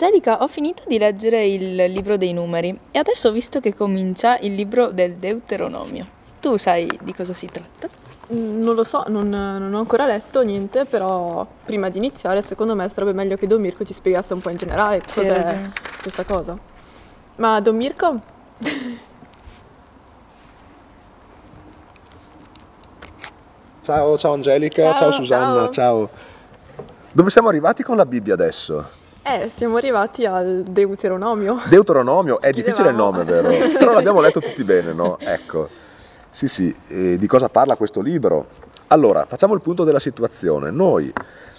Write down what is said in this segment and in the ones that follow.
Angelica, ho finito di leggere il libro dei numeri e adesso ho visto che comincia il libro del Deuteronomio. Tu sai di cosa si tratta? Mm, non lo so, non, non, ho ancora letto niente, però prima di iniziare secondo me sarebbe meglio che Don Mirko ci spiegasse un po' in generale C'è cos'è ragione. questa cosa. Ma Don Mirko? ciao, ciao Angelica, ciao, ciao Susanna, ciao. ciao. Dove siamo arrivati con la Bibbia adesso? Eh, siamo arrivati al Deuteronomio. Deuteronomio, è difficile il nome, vero? Però l'abbiamo letto tutti bene, no? Ecco. Sì, sì, e eh, di cosa parla questo libro? Allora, facciamo il punto della situazione. Noi,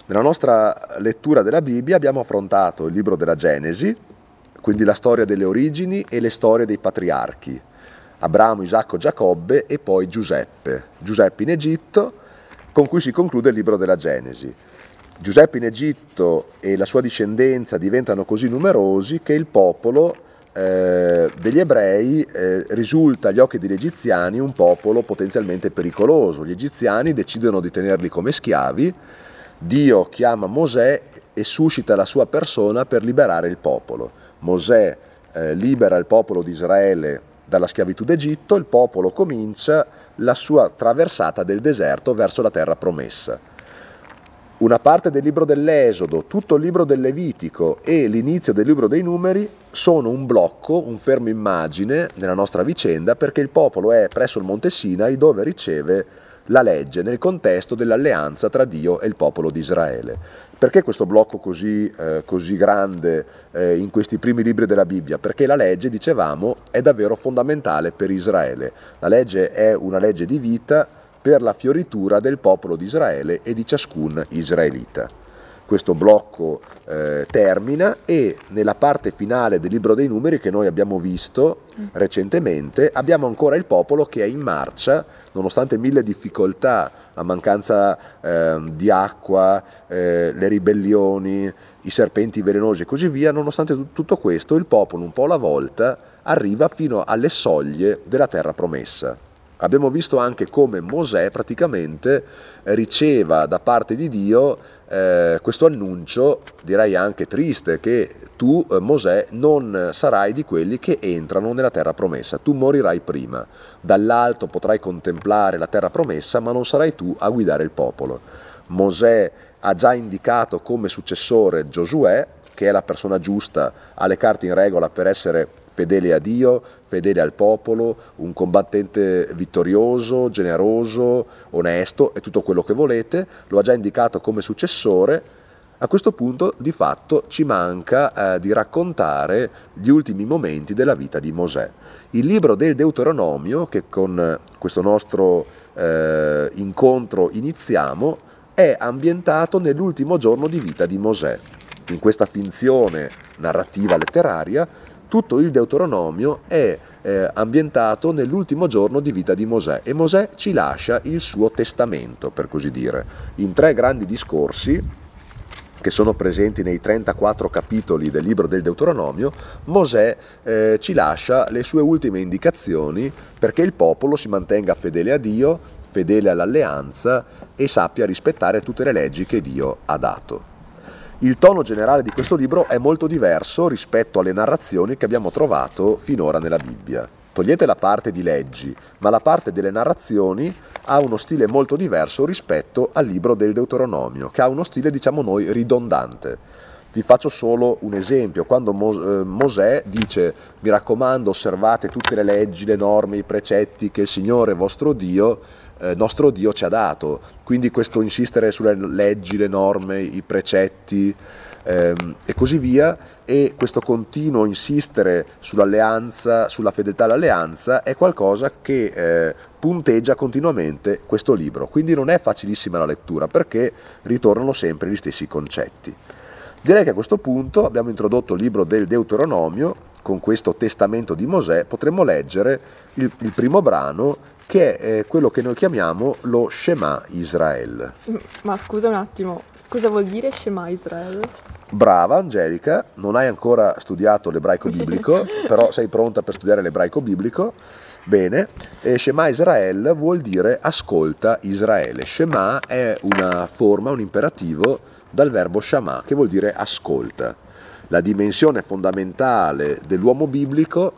nella nostra lettura della Bibbia, abbiamo affrontato il libro della Genesi, quindi la storia delle origini e le storie dei patriarchi. Abramo, Isacco, Giacobbe e poi Giuseppe. Giuseppe in Egitto, con cui si conclude il libro della Genesi. Giuseppe in Egitto e la sua discendenza diventano così numerosi che il popolo eh, degli ebrei eh, risulta agli occhi degli egiziani un popolo potenzialmente pericoloso. Gli egiziani decidono di tenerli come schiavi, Dio chiama Mosè e suscita la sua persona per liberare il popolo. Mosè eh, libera il popolo di Israele dalla schiavitù d'Egitto, il popolo comincia la sua traversata del deserto verso la terra promessa una parte del libro dell'Esodo, tutto il libro del Levitico e l'inizio del libro dei numeri sono un blocco, un fermo immagine nella nostra vicenda perché il popolo è presso il monte Sinai dove riceve la legge nel contesto dell'alleanza tra Dio e il popolo di Israele. Perché questo blocco così, eh, così grande eh, in questi primi libri della Bibbia? Perché la legge, dicevamo, è davvero fondamentale per Israele. La legge è una legge di vita per la fioritura del popolo di Israele e di ciascun israelita. Questo blocco eh, termina e nella parte finale del libro dei numeri che noi abbiamo visto recentemente abbiamo ancora il popolo che è in marcia, nonostante mille difficoltà, la mancanza eh, di acqua, eh, le ribellioni, i serpenti velenosi e così via, nonostante t- tutto questo il popolo un po' alla volta arriva fino alle soglie della terra promessa. Abbiamo visto anche come Mosè praticamente riceva da parte di Dio eh, questo annuncio, direi anche triste, che tu, eh, Mosè, non sarai di quelli che entrano nella terra promessa, tu morirai prima. Dall'alto potrai contemplare la terra promessa, ma non sarai tu a guidare il popolo. Mosè ha già indicato come successore Giosuè, che è la persona giusta, ha le carte in regola per essere fedele a Dio, fedele al popolo, un combattente vittorioso, generoso, onesto e tutto quello che volete, lo ha già indicato come successore. A questo punto di fatto ci manca eh, di raccontare gli ultimi momenti della vita di Mosè. Il libro del Deuteronomio, che con eh, questo nostro eh, incontro iniziamo, è ambientato nell'ultimo giorno di vita di Mosè. In questa finzione narrativa letteraria tutto il Deuteronomio è eh, ambientato nell'ultimo giorno di vita di Mosè e Mosè ci lascia il suo testamento, per così dire, in tre grandi discorsi che sono presenti nei 34 capitoli del libro del Deuteronomio, Mosè eh, ci lascia le sue ultime indicazioni perché il popolo si mantenga fedele a Dio, fedele all'alleanza e sappia rispettare tutte le leggi che Dio ha dato. Il tono generale di questo libro è molto diverso rispetto alle narrazioni che abbiamo trovato finora nella Bibbia. Togliete la parte di leggi, ma la parte delle narrazioni ha uno stile molto diverso rispetto al libro del Deuteronomio, che ha uno stile, diciamo noi, ridondante. Vi faccio solo un esempio, quando eh, Mosè dice mi raccomando osservate tutte le leggi, le norme, i precetti che il Signore vostro Dio eh, nostro Dio ci ha dato. Quindi questo insistere sulle leggi, le norme, i precetti ehm, e così via e questo continuo insistere sull'alleanza, sulla fedeltà all'alleanza è qualcosa che eh, punteggia continuamente questo libro. Quindi non è facilissima la lettura perché ritornano sempre gli stessi concetti. Direi che a questo punto abbiamo introdotto il libro del Deuteronomio con questo testamento di Mosè potremmo leggere il, il primo brano che è eh, quello che noi chiamiamo lo Shema Israel. Mm, ma scusa un attimo, cosa vuol dire Shema Israel? Brava Angelica, non hai ancora studiato l'ebraico biblico, però sei pronta per studiare l'ebraico biblico. Bene, e Shema Israel vuol dire ascolta Israele. Shema è una forma, un imperativo dal verbo Shema che vuol dire ascolta la dimensione fondamentale dell'uomo biblico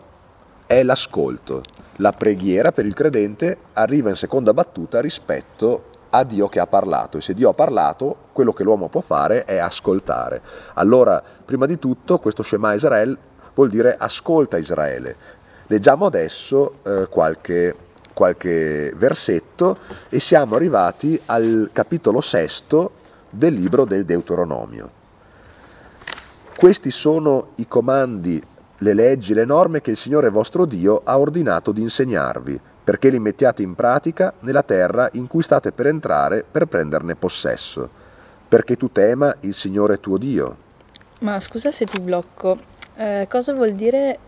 è l'ascolto. La preghiera per il credente arriva in seconda battuta rispetto a Dio che ha parlato e se Dio ha parlato quello che l'uomo può fare è ascoltare. Allora, prima di tutto, questo Shema Israel vuol dire ascolta Israele. Leggiamo adesso eh, qualche, qualche versetto e siamo arrivati al capitolo sesto del libro del Deuteronomio. Questi sono i comandi, le leggi, le norme che il Signore vostro Dio ha ordinato di insegnarvi, perché li mettiate in pratica nella terra in cui state per entrare per prenderne possesso, perché tu tema il Signore tuo Dio. Ma scusa se ti blocco, eh, cosa vuol dire,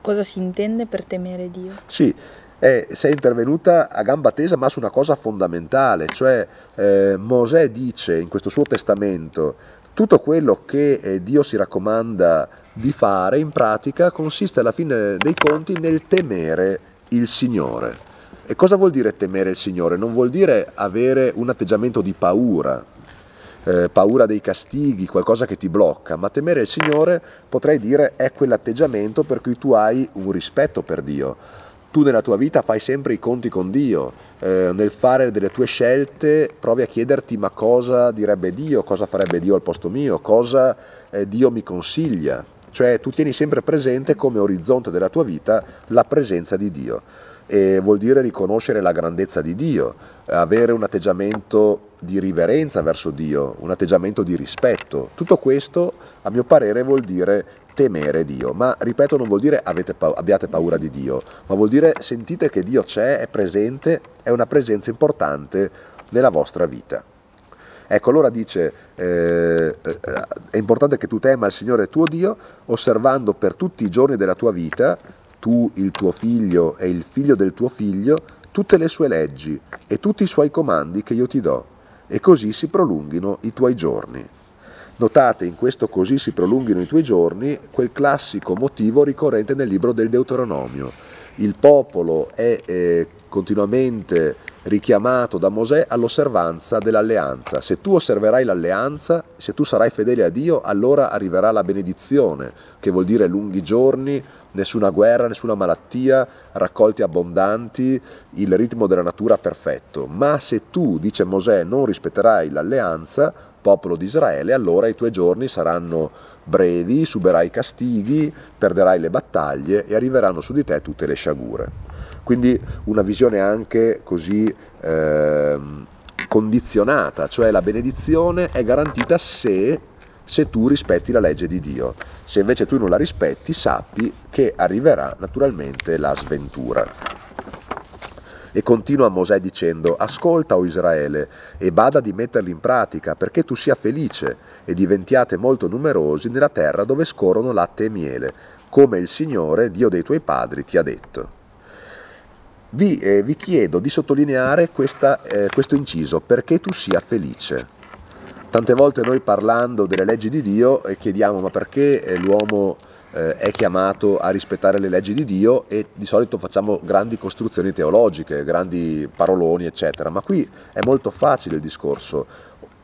cosa si intende per temere Dio? Sì, eh, sei intervenuta a gamba tesa ma su una cosa fondamentale, cioè eh, Mosè dice in questo suo testamento tutto quello che eh, Dio si raccomanda di fare in pratica consiste alla fine dei conti nel temere il Signore. E cosa vuol dire temere il Signore? Non vuol dire avere un atteggiamento di paura, eh, paura dei castighi, qualcosa che ti blocca, ma temere il Signore potrei dire è quell'atteggiamento per cui tu hai un rispetto per Dio tu nella tua vita fai sempre i conti con Dio, eh, nel fare delle tue scelte provi a chiederti ma cosa direbbe Dio, cosa farebbe Dio al posto mio, cosa eh, Dio mi consiglia, cioè tu tieni sempre presente come orizzonte della tua vita la presenza di Dio e vuol dire riconoscere la grandezza di Dio, avere un atteggiamento di riverenza verso Dio, un atteggiamento di rispetto. Tutto questo, a mio parere, vuol dire temere Dio, ma ripeto non vuol dire pa abbiate paura di Dio, ma vuol dire sentite che Dio c'è, è presente, è una presenza importante nella vostra vita. Ecco, allora dice, eh, eh è importante che tu tema il Signore tuo Dio, osservando per tutti i giorni della tua vita tu, il tuo figlio e il figlio del tuo figlio tutte le sue leggi e tutti i suoi comandi che io ti do, e così si prolunghino i tuoi giorni. Notate in questo così si prolunghino i tuoi giorni quel classico motivo ricorrente nel libro del Deuteronomio. Il popolo è eh, continuamente richiamato da Mosè all'osservanza dell'alleanza. Se tu osserverai l'alleanza, se tu sarai fedele a Dio, allora arriverà la benedizione, che vuol dire lunghi giorni, nessuna guerra, nessuna malattia, raccolti abbondanti, il ritmo della natura perfetto. Ma se tu, dice Mosè, non rispetterai l'alleanza, popolo di Israele, allora i tuoi giorni saranno brevi, subirai castighi, perderai le battaglie e arriveranno su di te tutte le sciagure. Quindi una visione anche così eh, condizionata, cioè la benedizione è garantita se, se tu rispetti la legge di Dio. Se invece tu non la rispetti, sappi che arriverà naturalmente la sventura. E continua Mosè dicendo, ascolta o Israele e bada di metterli in pratica perché tu sia felice e diventiate molto numerosi nella terra dove scorrono latte e miele, come il Signore, Dio dei tuoi padri, ti ha detto vi, eh, vi chiedo di sottolineare questa, eh, questo inciso, perché tu sia felice. Tante volte noi parlando delle leggi di Dio eh, chiediamo ma perché eh, l'uomo eh, è chiamato a rispettare le leggi di Dio e di solito facciamo grandi costruzioni teologiche, grandi paroloni, eccetera. Ma qui è molto facile il discorso.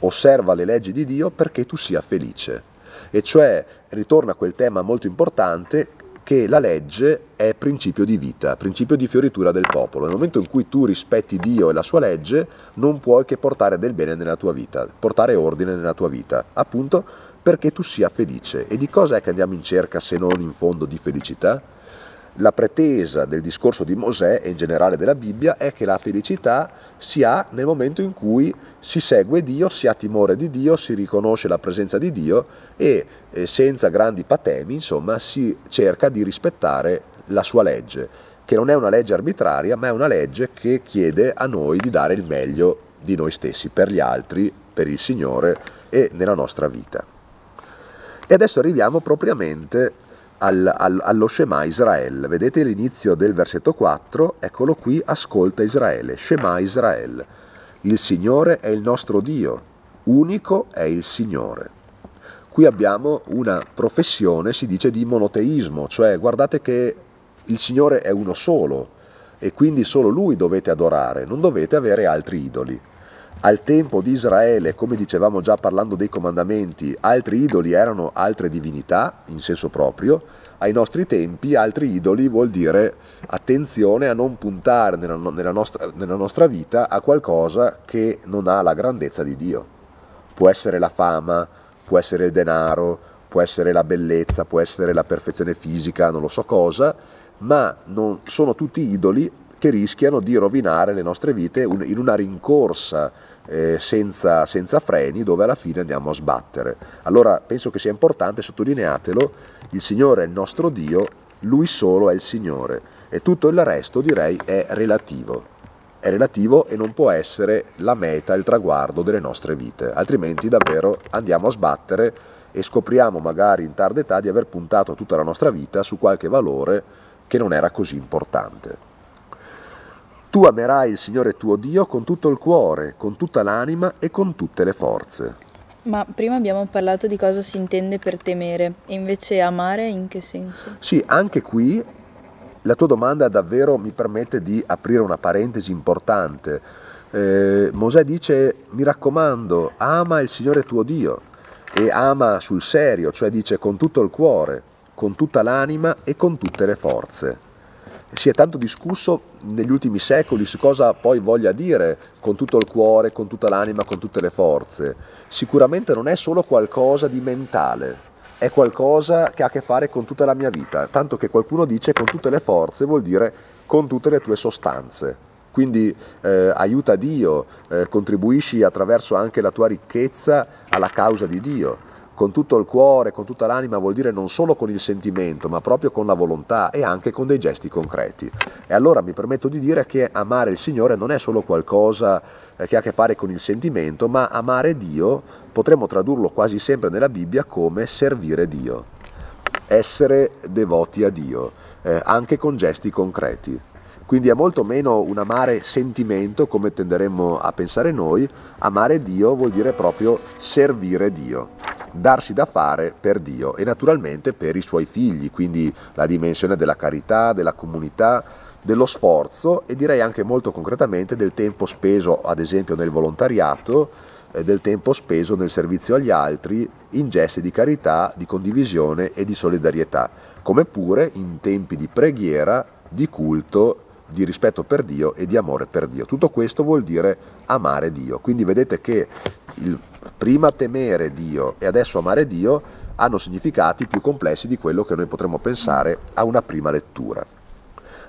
Osserva le leggi di Dio perché tu sia felice. E cioè ritorna a quel tema molto importante che la legge è principio di vita, principio di fioritura del popolo. Nel momento in cui tu rispetti Dio e la sua legge, non puoi che portare del bene nella tua vita, portare ordine nella tua vita, appunto perché tu sia felice. E di cosa è che andiamo in cerca se non in fondo di felicità? la pretesa del discorso di Mosè e in generale della Bibbia è che la felicità si ha nel momento in cui si segue Dio, si ha timore di Dio, si riconosce la presenza di Dio e eh, senza grandi patemi, insomma, si cerca di rispettare la sua legge, che non è una legge arbitraria, ma è una legge che chiede a noi di dare il meglio di noi stessi per gli altri, per il Signore e nella nostra vita. E adesso arriviamo propriamente a al, al, allo Shema Israel. Vedete l'inizio del versetto 4, eccolo qui, ascolta Israele, Shema Israel. Il Signore è il nostro Dio, unico è il Signore. Qui abbiamo una professione, si dice, di monoteismo, cioè guardate che il Signore è uno solo e quindi solo Lui dovete adorare, non dovete avere altri idoli. Al tempo di Israele, come dicevamo già parlando dei comandamenti, altri idoli erano altre divinità, in senso proprio, ai nostri tempi altri idoli vuol dire attenzione a non puntare nella, nella, nostra, nella, nostra, vita a qualcosa che non ha la grandezza di Dio. Può essere la fama, può essere il denaro, può essere la bellezza, può essere la perfezione fisica, non lo so cosa, ma non, sono tutti idoli che rischiano di rovinare le nostre vite in una rincorsa eh, senza, senza, freni dove alla fine andiamo a sbattere. Allora penso che sia importante, sottolineatelo, il Signore è il nostro Dio, Lui solo è il Signore e tutto il resto direi è relativo. È relativo e non può essere la meta, il traguardo delle nostre vite, altrimenti davvero andiamo a sbattere e scopriamo magari in tarda età di aver puntato tutta la nostra vita su qualche valore che non era così importante. Tu amerai il Signore tuo Dio con tutto il cuore, con tutta l'anima e con tutte le forze. Ma prima abbiamo parlato di cosa si intende per temere, e invece amare in che senso? Sì, anche qui la tua domanda davvero mi permette di aprire una parentesi importante. Eh, Mosè dice, mi raccomando, ama il Signore tuo Dio e ama sul serio, cioè dice con tutto il cuore, con tutta l'anima e con tutte le forze si è tanto discusso negli ultimi secoli su cosa poi voglia dire con tutto il cuore, con tutta l'anima, con tutte le forze. Sicuramente non è solo qualcosa di mentale, è qualcosa che ha a che fare con tutta la mia vita, tanto che qualcuno dice con tutte le forze vuol dire con tutte le tue sostanze. Quindi eh, aiuta Dio, eh, contribuisci attraverso anche la tua ricchezza alla causa di Dio con tutto il cuore, con tutta l'anima vuol dire non solo con il sentimento, ma proprio con la volontà e anche con dei gesti concreti. E allora mi permetto di dire che amare il Signore non è solo qualcosa eh, che ha a che fare con il sentimento, ma amare Dio potremmo tradurlo quasi sempre nella Bibbia come servire Dio, essere devoti a Dio, eh, anche con gesti concreti. Quindi è molto meno un amare sentimento come tenderemmo a pensare noi, amare Dio vuol dire proprio servire Dio darsi da fare per Dio e naturalmente per i suoi figli, quindi la dimensione della carità, della comunità, dello sforzo e direi anche molto concretamente del tempo speso ad esempio nel volontariato, eh, del tempo speso nel servizio agli altri in gesti di carità, di condivisione e di solidarietà, come pure in tempi di preghiera, di culto di rispetto per Dio e di amore per Dio. Tutto questo vuol dire amare Dio. Quindi vedete che il prima temere Dio e adesso amare Dio hanno significati più complessi di quello che noi potremmo pensare a una prima lettura.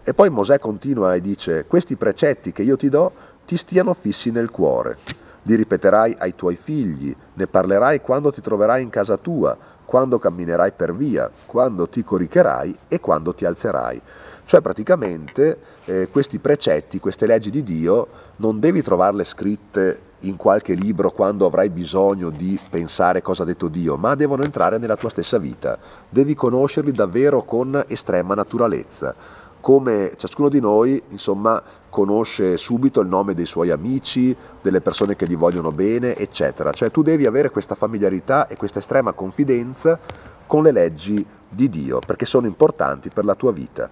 E poi Mosè continua e dice, questi precetti che io ti do ti stiano fissi nel cuore, li ripeterai ai tuoi figli, ne parlerai quando ti troverai in casa tua, quando camminerai per via, quando ti coricherai e quando ti alzerai. Cioè praticamente eh, questi precetti, queste leggi di Dio, non devi trovarle scritte in qualche libro quando avrai bisogno di pensare cosa ha detto Dio, ma devono entrare nella tua stessa vita. Devi conoscerli davvero con estrema naturalezza. Come ciascuno di noi, insomma, conosce subito il nome dei suoi amici, delle persone che gli vogliono bene, eccetera. Cioè tu devi avere questa familiarità e questa estrema confidenza con le leggi di Dio, perché sono importanti per la tua vita.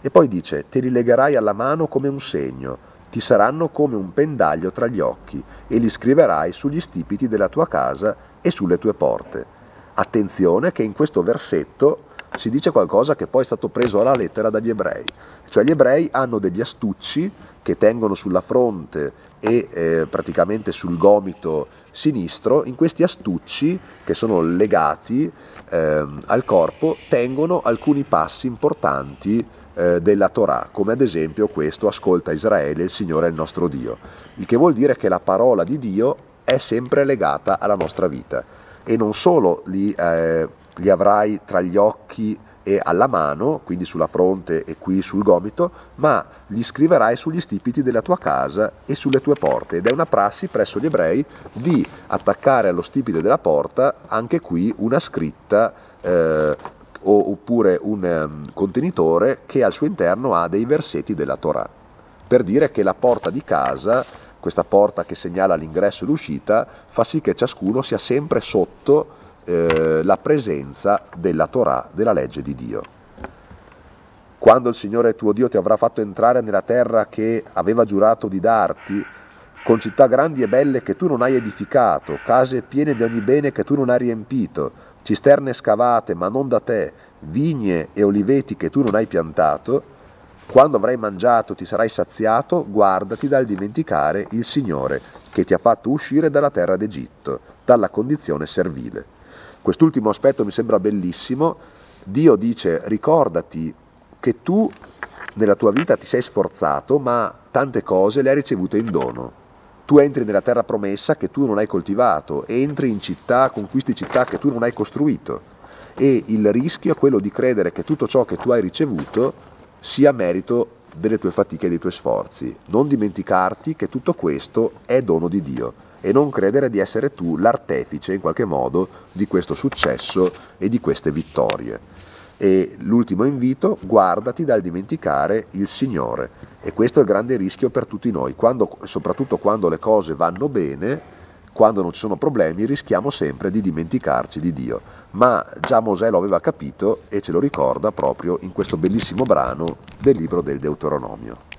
E poi dice, te li legherai alla mano come un segno ti saranno come un pendaglio tra gli occhi e li scriverai sugli stipiti della tua casa e sulle tue porte. Attenzione che in questo versetto si dice qualcosa che poi è stato preso alla lettera dagli ebrei, cioè gli ebrei hanno degli astucci che tengono sulla fronte e eh, praticamente sul gomito sinistro, in questi astucci che sono legati eh, al corpo tengono alcuni passi importanti eh, della Torah, come ad esempio questo ascolta Israele, il Signore è il nostro Dio, il che vuol dire che la parola di Dio è sempre legata alla nostra vita e non solo li, eh, li avrai tra gli occhi e alla mano, quindi sulla fronte e qui sul gomito, ma li scriverai sugli stipiti della tua casa e sulle tue porte. Ed è una prassi presso gli ebrei di attaccare allo stipite della porta anche qui una scritta eh, o, oppure un um, contenitore che al suo interno ha dei versetti della Torah, per dire che la porta di casa, questa porta che segnala l'ingresso e l'uscita, fa sì che ciascuno sia sempre sotto eh, la presenza della Torah, della legge di Dio. Quando il Signore tuo Dio ti avrà fatto entrare nella terra che aveva giurato di darti, con città grandi e belle che tu non hai edificato, case piene di ogni bene che tu non hai riempito, cisterne scavate ma non da te, vigne e oliveti che tu non hai piantato, quando avrai mangiato ti sarai saziato, guardati dal dimenticare il Signore che ti ha fatto uscire dalla terra d'Egitto, dalla condizione servile. Quest'ultimo aspetto mi sembra bellissimo. Dio dice ricordati che tu nella tua vita ti sei sforzato, ma tante cose le hai ricevute in dono tu entri nella terra promessa che tu non hai coltivato, entri in città, conquisti città che tu non hai costruito e il rischio è quello di credere che tutto ciò che tu hai ricevuto sia merito delle tue fatiche e dei tuoi sforzi. Non dimenticarti che tutto questo è dono di Dio e non credere di essere tu l'artefice in qualche modo di questo successo e di queste vittorie. E l'ultimo invito, guardati dal dimenticare il Signore. E questo è il grande rischio per tutti noi, quando, soprattutto quando le cose vanno bene, quando non ci sono problemi, rischiamo sempre di dimenticarci di Dio. Ma già Mosè lo aveva capito e ce lo ricorda proprio in questo bellissimo brano del libro del Deuteronomio.